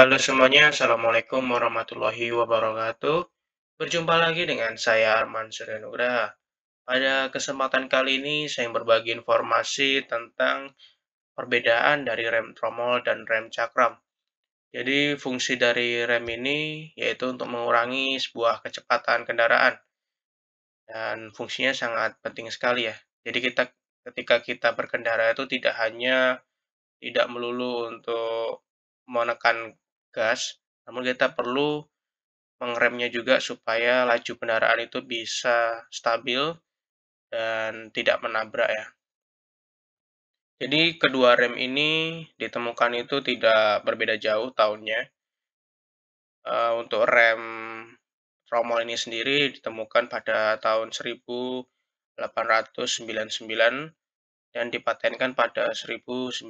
Halo semuanya, Assalamualaikum warahmatullahi wabarakatuh. Berjumpa lagi dengan saya Arman Suryanugraha. Pada kesempatan kali ini, saya berbagi informasi tentang perbedaan dari rem tromol dan rem cakram. Jadi, fungsi dari rem ini yaitu untuk mengurangi sebuah kecepatan kendaraan. Dan fungsinya sangat penting sekali ya. Jadi, kita ketika kita berkendara itu tidak hanya tidak melulu untuk menekan gas, namun kita perlu mengremnya juga supaya laju kendaraan itu bisa stabil dan tidak menabrak ya. Jadi kedua rem ini ditemukan itu tidak berbeda jauh tahunnya. Eh, untuk rem Rommel ini sendiri ditemukan pada tahun 1899 dan dipatenkan pada 1901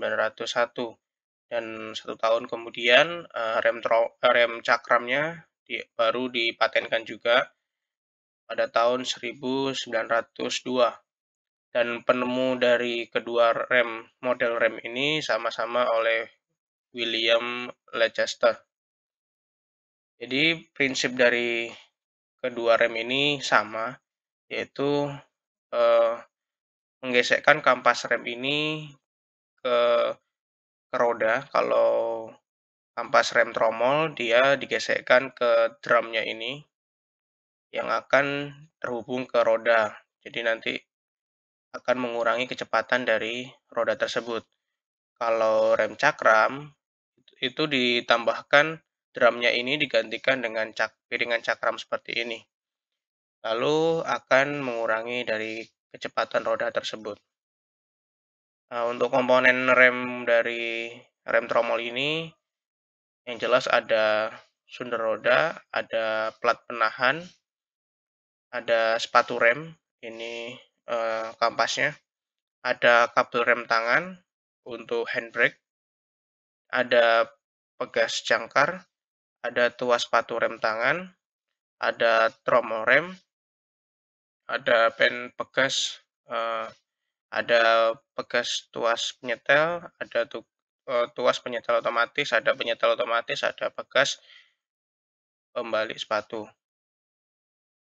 dan satu tahun kemudian eh, rem tro, eh, rem cakramnya di, baru dipatenkan juga pada tahun 1902 dan penemu dari kedua rem model rem ini sama-sama oleh William Leicester. Jadi prinsip dari kedua rem ini sama yaitu eh, menggesekkan kampas rem ini ke ke roda kalau ampas rem tromol dia digesekkan ke drumnya ini yang akan terhubung ke roda jadi nanti akan mengurangi kecepatan dari roda tersebut kalau rem cakram itu ditambahkan drumnya ini digantikan dengan cak, piringan cakram seperti ini lalu akan mengurangi dari kecepatan roda tersebut Nah, untuk komponen rem dari rem tromol ini, yang jelas ada sunder roda, ada plat penahan, ada sepatu rem, ini eh, kampasnya, ada kabel rem tangan untuk handbrake, ada pegas jangkar, ada tuas sepatu rem tangan, ada tromol rem, ada pen pegas eh, ada pegas tuas penyetel, ada tu, uh, tuas penyetel otomatis, ada penyetel otomatis, ada pegas pembalik sepatu.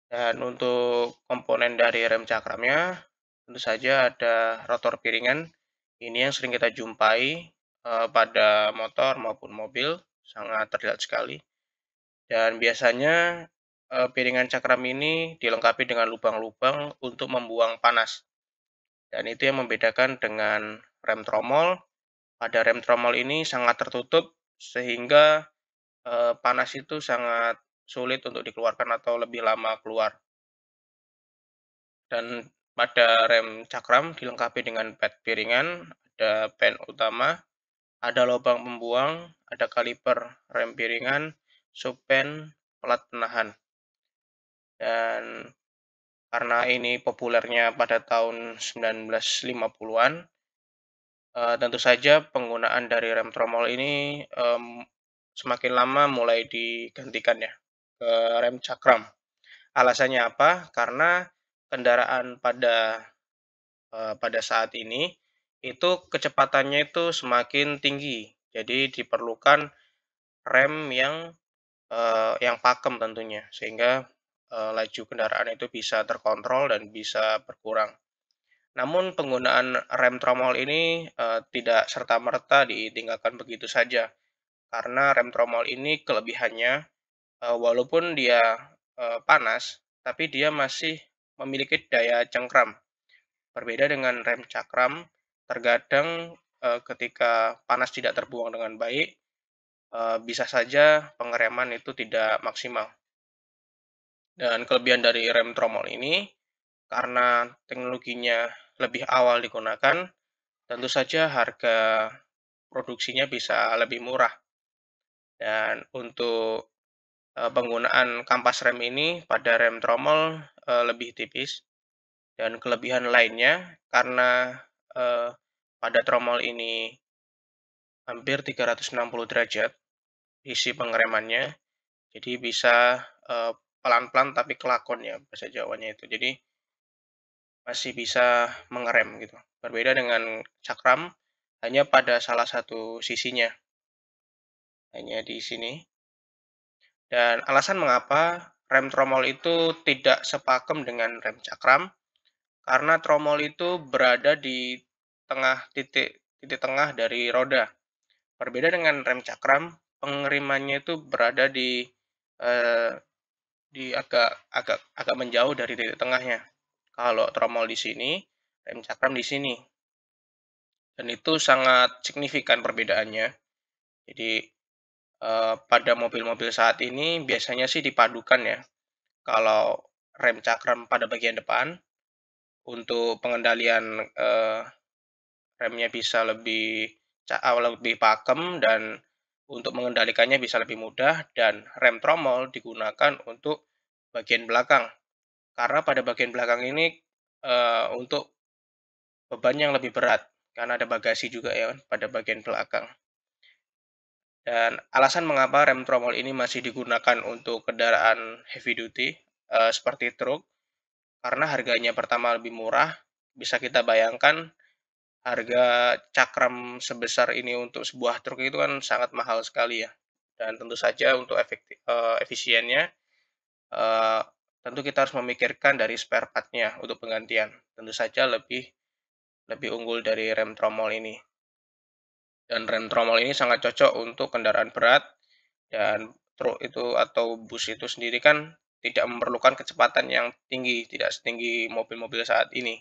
Dan untuk komponen dari rem cakramnya, tentu saja ada rotor piringan. Ini yang sering kita jumpai uh, pada motor maupun mobil, sangat terlihat sekali. Dan biasanya uh, piringan cakram ini dilengkapi dengan lubang-lubang untuk membuang panas. Dan itu yang membedakan dengan rem tromol. Pada rem tromol ini sangat tertutup sehingga eh, panas itu sangat sulit untuk dikeluarkan atau lebih lama keluar. Dan pada rem cakram dilengkapi dengan pad piringan, ada pen utama, ada lubang pembuang, ada kaliper rem piringan, subpen, pelat penahan. Dan karena ini populernya pada tahun 1950-an, eh, tentu saja penggunaan dari rem tromol ini semakin lama mulai digantikan ya ke rem cakram. Alasannya apa? Karena kendaraan pada eh, pada saat ini itu kecepatannya itu semakin tinggi. Jadi diperlukan rem yang eh, yang pakem tentunya sehingga uh, laju kendaraan itu bisa terkontrol dan bisa berkurang. Namun penggunaan rem tromol ini uh, tidak serta-merta ditinggalkan begitu saja, karena rem tromol ini kelebihannya uh, walaupun dia uh, panas, tapi dia masih memiliki daya cengkram. Berbeda dengan rem cakram, terkadang uh, ketika panas tidak terbuang dengan baik, bisa saja pengereman itu tidak maksimal. Dan kelebihan dari rem tromol ini, karena teknologinya lebih awal digunakan, tentu saja harga produksinya bisa lebih murah. Dan untuk eh, penggunaan kampas rem ini pada rem tromol eh, lebih tipis. Dan kelebihan lainnya, karena eh, pada tromol ini hampir 360 derajat isi pengeremannya, jadi bisa pelan-pelan tapi kelakon ya bahasa Jawanya itu. Jadi masih bisa mengerem gitu. Berbeda dengan cakram hanya pada salah satu sisinya. Hanya di sini. Dan alasan mengapa rem tromol itu tidak sepakem dengan rem cakram karena tromol itu berada di tengah titik titik tengah dari roda. Berbeda dengan rem cakram, pengerimannya itu berada di eh, di agak agak agak menjauh dari titik tengahnya. Kalau tromol di sini, rem cakram di sini. Dan itu sangat signifikan perbedaannya. Jadi eh, pada mobil-mobil saat ini biasanya sih dipadukan ya. Kalau rem cakram pada bagian depan untuk pengendalian eh, remnya bisa lebih lebih pakem dan untuk mengendalikannya bisa lebih mudah dan rem tromol digunakan untuk bagian belakang. Karena pada bagian belakang ini e, untuk beban yang lebih berat karena ada bagasi juga ya pada bagian belakang. Dan alasan mengapa rem tromol ini masih digunakan untuk kendaraan heavy duty e, seperti truk karena harganya pertama lebih murah, bisa kita bayangkan harga cakram sebesar ini untuk sebuah truk itu kan sangat mahal sekali ya. Dan tentu saja untuk efektif, uh, eh, efisiennya uh, tentu kita harus memikirkan dari spare partnya untuk penggantian. Tentu saja lebih lebih unggul dari rem tromol ini. Dan rem tromol ini sangat cocok untuk kendaraan berat dan truk itu atau bus itu sendiri kan tidak memerlukan kecepatan yang tinggi, tidak setinggi mobil-mobil saat ini.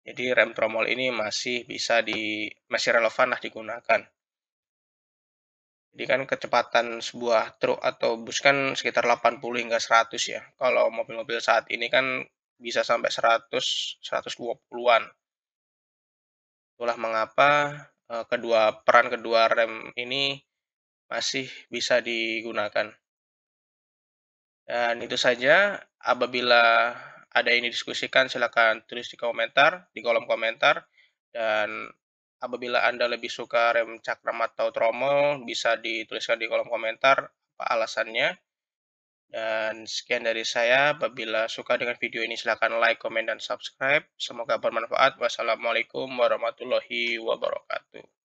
Jadi remtromol ini masih bisa di masih relevan lah digunakan. Jadi kan kecepatan sebuah truk atau bus kan sekitar 80 hingga 100 ya. Kalau mobil-mobil saat ini kan bisa sampai 100, 120-an. Itulah mengapa eh, kedua peran kedua rem ini masih bisa digunakan. Dan itu saja apabila ada ini diskusikan, silahkan tulis di komentar, di kolom komentar. Dan apabila Anda lebih suka rem cakram atau tromol, bisa dituliskan di kolom komentar apa alasannya. Dan sekian dari saya, apabila suka dengan video ini silahkan like, komen, dan subscribe. Semoga bermanfaat. Wassalamualaikum warahmatullahi wabarakatuh.